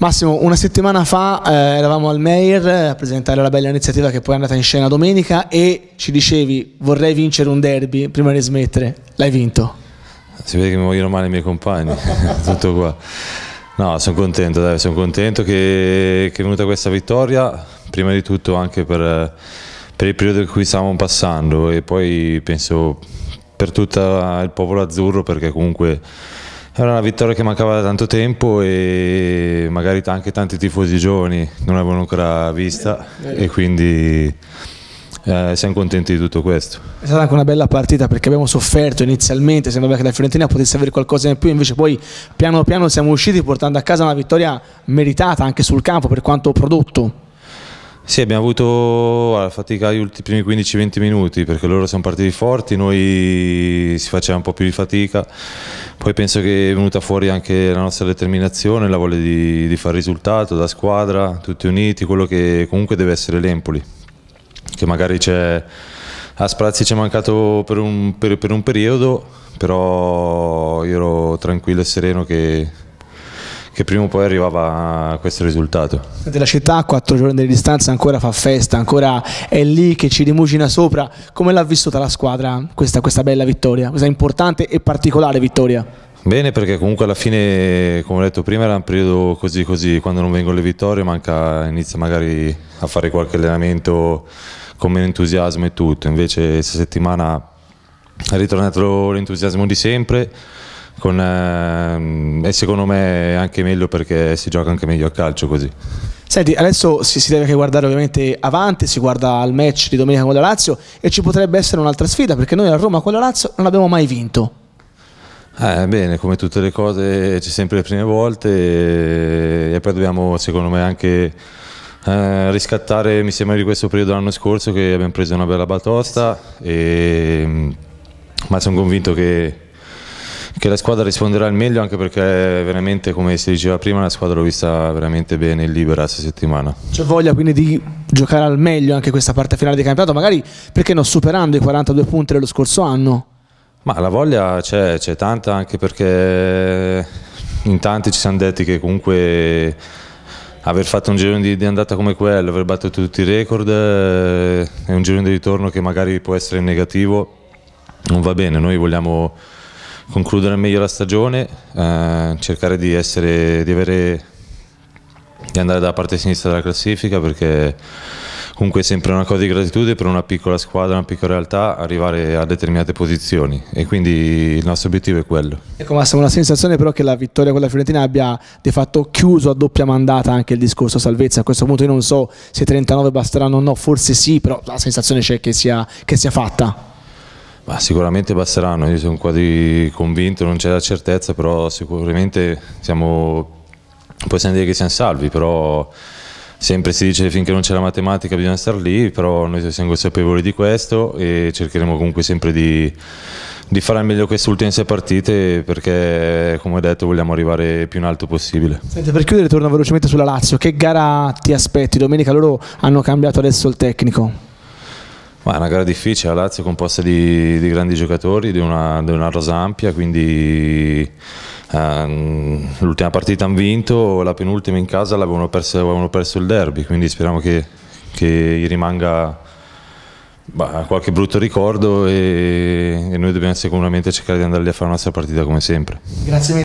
Massimo, una settimana fa eh, eravamo al Meir eh, a presentare la bella iniziativa che poi è andata in scena domenica e ci dicevi vorrei vincere un derby prima di smettere, l'hai vinto. Si vede che mi vogliono male i miei compagni, tutto qua. No, sono contento, dai, sono contento che, che, è venuta questa vittoria, prima di tutto anche per, per il periodo in cui stavamo passando e poi penso per tutto il popolo azzurro perché comunque era una vittoria che mancava da tanto tempo e magari anche tanti tifosi giovani non l'avevano ancora vista e quindi eh, siamo contenti di tutto questo. È stata anche una bella partita perché abbiamo sofferto inizialmente, sembrava che la Fiorentina potesse avere qualcosa in più, invece poi piano piano siamo usciti portando a casa una vittoria meritata anche sul campo per quanto prodotto. Sì, abbiamo avuto la fatica gli ultimi 15-20 minuti perché loro sono partiti forti, noi si faceva un po' più di fatica, poi penso che è venuta fuori anche la nostra determinazione, la voglia di, di fare risultato da squadra, tutti uniti, quello che comunque deve essere l'Empoli, che magari a Sprazzi ci è mancato per un, per, per un periodo, però io ero tranquillo e sereno che che prima o poi arrivava a questo risultato. La città a quattro giorni di distanza ancora fa festa, ancora è lì che ci rimugina sopra. Come l'ha vissuta la squadra questa, questa bella vittoria, questa importante e particolare vittoria? Bene perché comunque alla fine, come ho detto prima, era un periodo così così, quando non vengono le vittorie manca, inizia magari a fare qualche allenamento con meno entusiasmo e tutto, invece questa settimana è ritornato l'entusiasmo di sempre con, ehm, e secondo me è anche meglio perché si gioca anche meglio a calcio così. Senti, adesso si, si deve anche guardare ovviamente avanti, si guarda al match di domenica con la Lazio e ci potrebbe essere un'altra sfida perché noi a Roma con la Lazio non abbiamo mai vinto. Eh, bene, come tutte le cose c'è sempre le prime volte e, e poi dobbiamo secondo me anche eh, riscattare, mi sembra di questo periodo l'anno scorso che abbiamo preso una bella batosta, e, ma sono convinto che che la squadra risponderà al meglio anche perché veramente come si diceva prima la squadra l'ho vista veramente bene in libera questa settimana. C'è voglia quindi di giocare al meglio anche questa parte finale di campionato, magari perché non superando i 42 punti dello scorso anno? Ma la voglia c'è, c'è tanta anche perché in tanti ci siamo detti che comunque aver fatto un giro di, di, andata come quello, aver battuto tutti i record è eh, un giro di ritorno che magari può essere negativo, non va bene, noi vogliamo concludere meglio la stagione, eh, cercare di, essere, di, avere, di andare dalla parte sinistra della classifica perché comunque è sempre una cosa di gratitudine per una piccola squadra, una piccola realtà, arrivare a determinate posizioni e quindi il nostro obiettivo è quello. Ecco Massimo, la sensazione però che la vittoria con la Fiorentina abbia di fatto chiuso a doppia mandata anche il discorso salvezza, a questo punto io non so se 39 basteranno o no, forse sì, però la sensazione c'è che sia, che sia fatta. Ma sicuramente basteranno, io sono quasi convinto, non c'è la certezza, però sicuramente siamo, possiamo dire che siamo salvi, però sempre si dice che finché non c'è la matematica bisogna star lì, però noi siamo consapevoli di questo e cercheremo comunque sempre di, di fare al meglio queste ultime sei partite perché come detto vogliamo arrivare più in alto possibile. Senti, per chiudere torno velocemente sulla Lazio, che gara ti aspetti? Domenica loro hanno cambiato adesso il tecnico. Ma è una gara difficile, la Lazio è composta di, di grandi giocatori, di una, di una rosa ampia, quindi ehm, l'ultima partita hanno vinto, la penultima in casa l'avevano perso, avevano perso il derby, quindi speriamo che, che gli rimanga bah, qualche brutto ricordo e, e, noi dobbiamo sicuramente cercare di andarli a fare la nostra partita come sempre. Grazie mille.